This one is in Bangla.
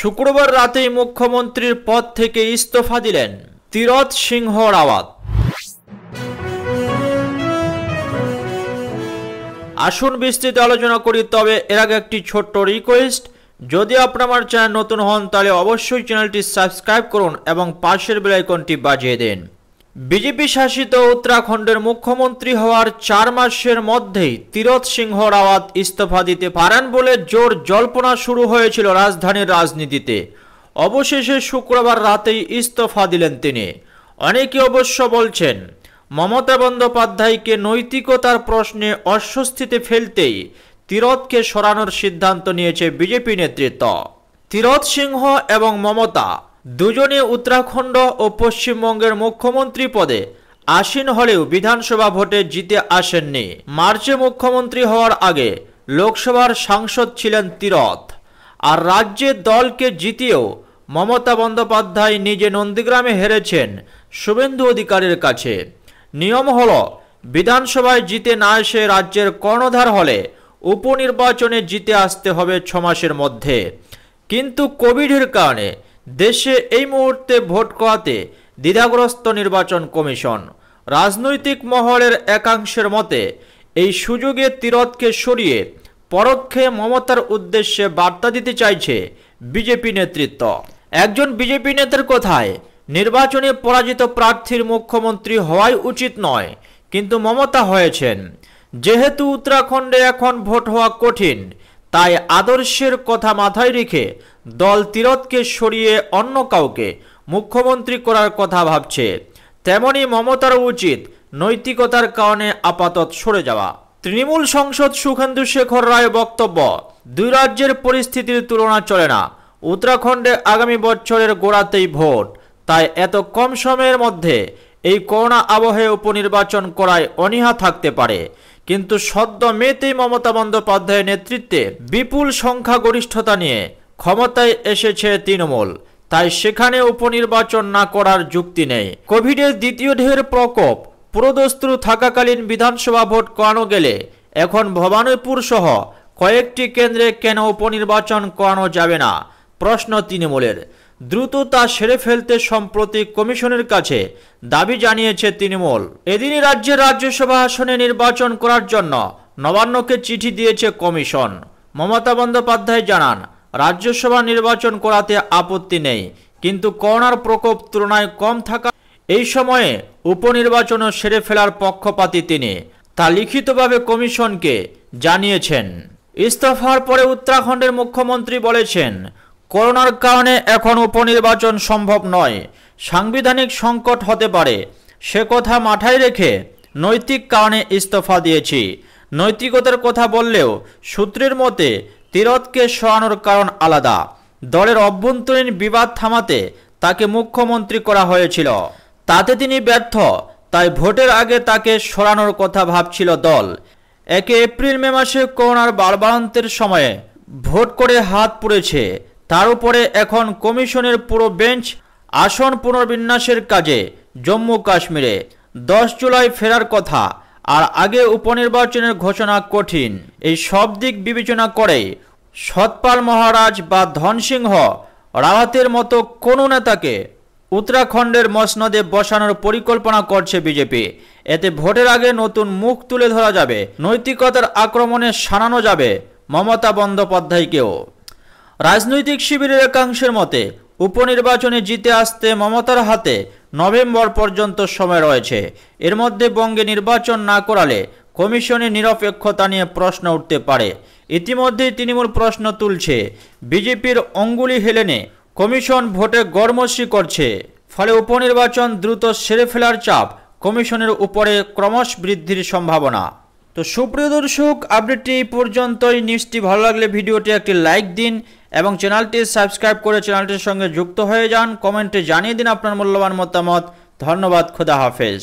শুক্রবার রাতেই মুখ্যমন্ত্রীর পদ থেকে ইস্তফা দিলেন তিরথ সিংহ রাওয়াত আসুন বিস্তৃত আলোচনা করি তবে এর আগে একটি ছোট্ট রিকোয়েস্ট যদি আপনি আমার চ্যানেল নতুন হন তাহলে অবশ্যই চ্যানেলটি সাবস্ক্রাইব করুন এবং পাশের বেলাইকনটি বাজিয়ে দিন বিজেপি শাসিত উত্তরাখণ্ডের মুখ্যমন্ত্রী হওয়ার চার মাসের মধ্যেই তীরথ সিংহ রাওয়াত ইস্তফা দিতে পারেন বলে জোর জল্পনা শুরু হয়েছিল রাজধানীর রাজনীতিতে অবশেষে শুক্রবার রাতেই ইস্তফা দিলেন তিনি অনেকে অবশ্য বলছেন মমতা বন্দ্যোপাধ্যায়কে নৈতিকতার প্রশ্নে অস্বস্তিতে ফেলতেই তীরথকে সরানোর সিদ্ধান্ত নিয়েছে বিজেপি নেতৃত্ব তীরথ সিংহ এবং মমতা দুজনই উত্তরাখণ্ড ও পশ্চিমবঙ্গের মুখ্যমন্ত্রী পদে আসীন হলেও বিধানসভা ভোটে জিতে আসেননি মার্চে মুখ্যমন্ত্রী হওয়ার আগে লোকসভার সাংসদ ছিলেন তিরথ আর রাজ্যে দলকে জিতিয়েও মমতা বন্দ্যোপাধ্যায় নিজে নন্দীগ্রামে হেরেছেন শুভেন্দু অধিকারের কাছে নিয়ম হল বিধানসভায় জিতে না এসে রাজ্যের কর্ণধার হলে উপনির্বাচনে জিতে আসতে হবে ছমাসের মধ্যে কিন্তু কোভিডের কারণে দেশে এই মুহূর্তে ভোট করাতে দ্বিধাগ্রস্ত নির্বাচন কমিশন রাজনৈতিক মহলের একাংশের মতে এই সুযোগে তিরতকে সরিয়ে পরোক্ষে মমতার উদ্দেশ্যে বার্তা দিতে চাইছে বিজেপি নেতৃত্ব একজন বিজেপি নেতার কথায় নির্বাচনে পরাজিত প্রার্থীর মুখ্যমন্ত্রী হওয়াই উচিত নয় কিন্তু মমতা হয়েছেন যেহেতু উত্তরাখণ্ডে এখন ভোট হওয়া কঠিন তাই আদর্শের কথা মাথায় রেখে দল তিরথকে সরিয়ে অন্য কাউকে মুখ্যমন্ত্রী করার কথা ভাবছে তেমনি মমতার উচিত নৈতিকতার কারণে আপাতত সরে যাওয়া তৃণমূল সংসদ সুখেন্দু শেখর রায় বক্তব্য দুই রাজ্যের পরিস্থিতির তুলনা চলে না উত্তরাখণ্ডে আগামী বছরের গোড়াতেই ভোট তাই এত কম সময়ের মধ্যে এই করোনা আবহে উপনির্বাচন করায় অনীহা থাকতে পারে কিন্তু সদ্য মেতেই মমতা বন্দ্যোপাধ্যায়ের নেতৃত্বে বিপুল সংখ্যাগরিষ্ঠতা নিয়ে ক্ষমতায় এসেছে তৃণমূল তাই সেখানে উপনির্বাচন না করার যুক্তি নেই কোভিডের দ্বিতীয় ঢের প্রকোপ পুরোদস্ত্র থাকাকালীন বিধানসভা ভোট করানো গেলে এখন ভবানীপুর সহ কয়েকটি কেন্দ্রে কেন উপনির্বাচন করানো যাবে না প্রশ্ন তৃণমূলের দ্রুত তা সেরে ফেলতে সম্প্রতি কমিশনের কাছে দাবি জানিয়েছে তৃণমূল এদিনই রাজ্যে রাজ্যসভা আসনে নির্বাচন করার জন্য নবান্নকে চিঠি দিয়েছে কমিশন মমতা বন্দ্যোপাধ্যায় জানান রাজ্যসভা নির্বাচন করাতে আপত্তি নেই কিন্তু করোনার প্রকোপ তুলনায় কম থাকা এই সময়ে উপনির্বাচনও সেরে ফেলার পক্ষপাতি তিনি তা লিখিতভাবে কমিশনকে জানিয়েছেন ইস্তফার পরে উত্তরাখণ্ডের মুখ্যমন্ত্রী বলেছেন করোনার কারণে এখন উপনির্বাচন সম্ভব নয় সাংবিধানিক সংকট হতে পারে সে কথা মাথায় রেখে নৈতিক কারণে ইস্তফা দিয়েছি নৈতিকতার কথা বললেও সূত্রের মতে তিরথকে সরানোর কারণ আলাদা দলের অভ্যন্তরীণ বিবাদ থামাতে তাকে মুখ্যমন্ত্রী করা হয়েছিল তাতে তিনি ব্যর্থ তাই ভোটের আগে তাকে সরানোর কথা ভাবছিল দল একে এপ্রিল মে মাসে করোনার বাড়বাড়ন্তের সময়ে ভোট করে হাত পড়েছে তার উপরে এখন কমিশনের পুরো বেঞ্চ আসন পুনর্বিন্যাসের কাজে জম্মু কাশ্মীরে দশ জুলাই ফেরার কথা আর আগে উপনির্বাচনের ঘোষণা কঠিন এই সব দিক বিবেচনা করে সৎপাল মহারাজ বা ধনসিংহ রাওয়াতের মতো কোনো নেতাকে উত্তরাখণ্ডের মসনদে বসানোর পরিকল্পনা করছে বিজেপি এতে ভোটের আগে নতুন মুখ তুলে ধরা যাবে নৈতিকতার আক্রমণে সানানো যাবে মমতা বন্দ্যোপাধ্যায়কেও রাজনৈতিক শিবিরের একাংশের মতে উপনির্বাচনে জিতে আসতে মমতার হাতে নভেম্বর পর্যন্ত সময় রয়েছে এর মধ্যে বঙ্গে নির্বাচন না করালে কমিশনের নিরপেক্ষতা নিয়ে প্রশ্ন উঠতে পারে ইতিমধ্যেই তৃণমূল প্রশ্ন তুলছে বিজেপির অঙ্গুলি হেলেনে কমিশন ভোটে গরমসি করছে ফলে উপনির্বাচন দ্রুত সেরে ফেলার চাপ কমিশনের উপরে ক্রমশ বৃদ্ধির সম্ভাবনা তো সুপ্রিয় দর্শক আপডেটটি পর্যন্তই নিউজটি ভালো লাগলে ভিডিওটি একটি লাইক দিন এবং চ্যানেলটি সাবস্ক্রাইব করে চ্যানেলটির সঙ্গে যুক্ত হয়ে যান কমেন্টে জানিয়ে দিন আপনার মূল্যবান মতামত ধন্যবাদ খুদা হাফেজ